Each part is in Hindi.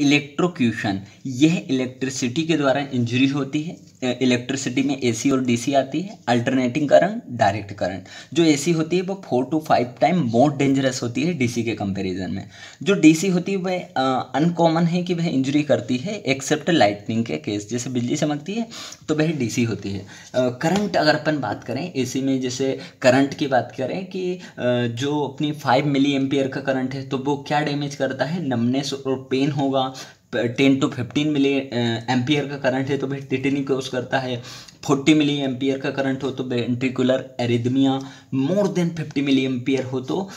इलेक्ट्रोक्यूशन यह इलेक्ट्रिसिटी के द्वारा इंजरी होती है इलेक्ट्रिसिटी में एसी और डीसी आती है अल्टरनेटिंग करंट डायरेक्ट करंट जो एसी होती है वो four to five time more dangerous होती है डीसी के कंपैरिजन में जो डीसी होती है वह अनकॉमन है कि वह इंजरी करती है एक्सेप्ट लाइटनिंग के केस जैसे बिजली चमकती है तो वह डी होती है करंट अगर अपन बात करें ए में जैसे करंट की बात करें कि जो अपनी फाइव मिली एम्पियर का करंट है तो वो क्या डैमेज करता है नमनेस और पेन होगा ten to fifteen milli ampere का करंट है तो टिटनी क्रॉस करता है फोर्टी मिली एम्पियर का करंट हो तो ventricular arrhythmia more than fifty milli ampere हो तो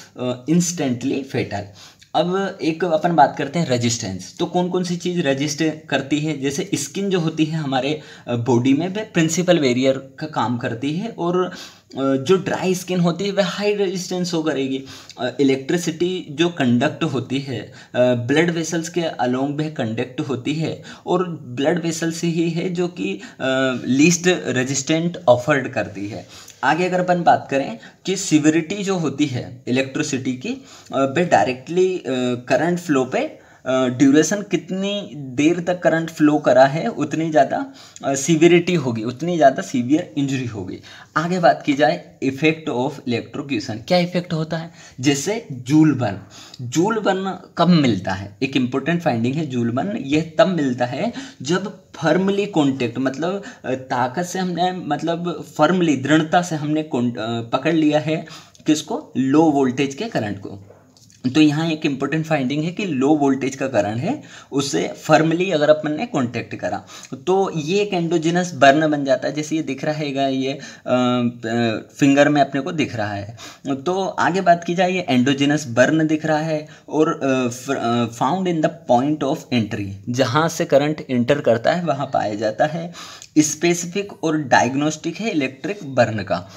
इंस्टेंटली फेटल अब एक अपन बात करते हैं रेजिस्टेंस तो कौन कौन सी चीज़ रजिस्ट करती है जैसे स्किन जो होती है हमारे बॉडी में वह प्रिंसिपल वेरियर का काम करती है और जो ड्राई स्किन होती है वह हाई रेजिस्टेंस हो करेगी इलेक्ट्रिसिटी जो कंडक्ट होती है ब्लड वेसल्स के अलोंग वह कंडक्ट होती है और ब्लड वेसल्स ही है जो कि लीस्ट रेजिस्टेंट ऑफर्ड करती है आगे अगर अपन बात करें कि सिविरिटी जो होती है इलेक्ट्रिसिटी की वह डायरेक्टली करंट फ्लो पे ड्यूरेशन कितनी देर तक करंट फ्लो करा है उतनी ज़्यादा सीवियरिटी होगी उतनी ज़्यादा सीवियर इंजरी होगी आगे बात की जाए इफेक्ट ऑफ इलेक्ट्रोक्यूशन क्या इफेक्ट होता है जैसे जूल जूलबर्न जूल कब मिलता है एक इंपॉर्टेंट फाइंडिंग है जूल यह तब मिलता है जब फर्मली कॉन्टेक्ट मतलब ताकत से हमने मतलब फर्मली दृढ़ता से हमने पकड़ लिया है किसको लो वोल्टेज के करंट को तो यहाँ एक इम्पोर्टेंट फाइंडिंग है कि लो वोल्टेज का कारण है उससे फर्मली अगर अपन ने कॉन्टैक्ट करा तो ये एक एंडोजिनस बर्न बन जाता है जैसे ये दिख रहा है ये फिंगर में अपने को दिख रहा है तो आगे बात की जाए ये एंडोजिनस बर्न दिख रहा है और found in the point of entry जहाँ से करंट एंटर करता है वहाँ पाया जाता है स्पेसिफिक और डायग्नोस्टिक है इलेक्ट्रिक बर्न का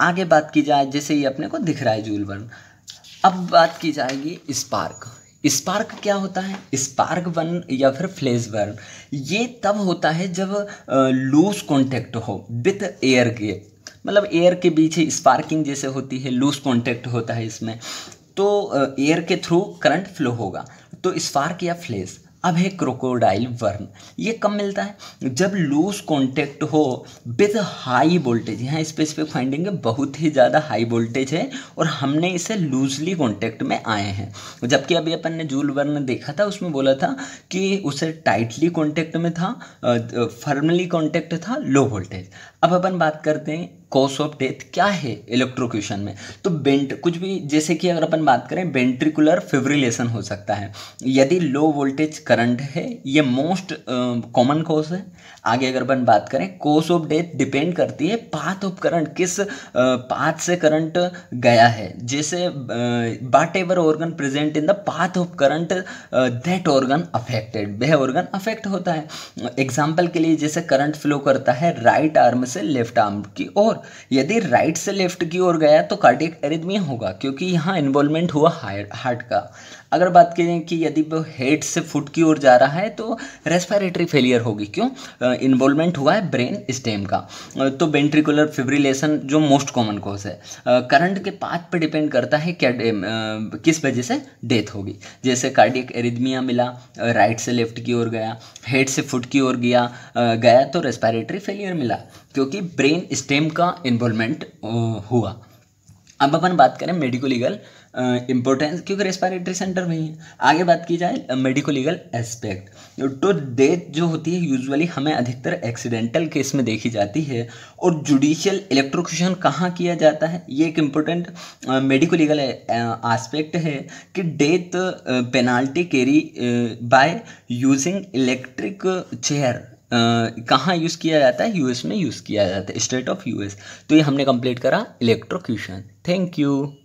आगे बात की जाए जैसे ये अपने को दिख रहा है जूल बर्न अब बात की जाएगी स्पार्क स्पार्क क्या होता है स्पार्क बर्न या फिर फ्लेश बर्न ये तब होता है जब लूज कॉन्टैक्ट हो विथ एयर के मतलब एयर के बीच स्पार्किंग जैसे होती है लूज कॉन्टैक्ट होता है इसमें तो एयर के थ्रू करंट फ्लो होगा तो स्पार्क या फ्लेश अब है क्रोकोडाइल वर्न ये कब मिलता है जब लूज कॉन्टेक्ट हो विद हाई वोल्टेज यहाँ स्पेसिफिक फाइंडिंग है बहुत ही ज़्यादा हाई वोल्टेज है और हमने इसे लूजली कॉन्टेक्ट में आए हैं जबकि अभी अपन ने जूल वर्न देखा था उसमें बोला था कि उसे टाइटली कॉन्टेक्ट में था फर्मली कॉन्टेक्ट था लो वोल्टेज अब अपन बात करते हैं कॉज ऑफ डेथ क्या है इलेक्ट्रोक्यूशन में तो बेंट कुछ भी जैसे कि अगर अपन बात करें बेंट्रिकुलर फिब्रिलेशन हो सकता है यदि लो वोल्टेज करंट है ये मोस्ट कॉमन कॉज है आगे अगर अपन बात करें कॉज ऑफ डेथ डिपेंड करती है पाथ ऑफ करंट किस पाथ से करंट गया है जैसे whatever organ present in the path of current that organ affected वह ऑर्गन अफेक्ट होता है एग्जाम्पल के लिए जैसे करंट फ्लो करता है राइट आर्म से लेफ्ट आर्म की ओर यदि राइट से लेफ्ट की ओर गया तो कार्डिक एरिदमिया होगा क्योंकि यहाँ इन्वॉल्वमेंट हुआ हार्ट का अगर बात करें कि यदि वो हेड से फुट की ओर जा रहा है तो रेस्पिरेटरी फेलियर होगी क्यों इन्वॉल्वमेंट हुआ है ब्रेन स्टेम का तो वेंट्रिकुलर फिब्रिलेशन जो मोस्ट कॉमन कॉज है करंट के पाथ पे डिपेंड करता है क्या किस वजह से डेथ होगी जैसे कार्डियक एरिदमिया मिला राइट से लेफ्ट की ओर गया हेड से फुट की ओर गया गया तो रेस्पिरेटरी फेलियर मिला क्योंकि ब्रेन स्टेम का इन्वॉल्वमेंट हुआ अब अपन बात करें मेडिको लीगल इम्पोर्टेंस क्योंकि रेस्पायरेटरी सेंटर वही है आगे बात की जाए मेडिको लीगल एस्पेक्ट तो डेथ जो होती है यूजुअली हमें अधिकतर एक्सीडेंटल केस में देखी जाती है और जुडिशियल इलेक्ट्रोक्यूशन कहाँ किया जाता है ये एक इम्पोर्टेंट मेडिको लीगल आस्पेक्ट है कि death penalty carry by using electric chair कहाँ यूज़ किया जाता है यूएस में यूज़ किया जाता है स्टेट ऑफ यूएस तो ये हमने कंप्लीट करा इलेक्ट्रोक्यूशन थैंक यू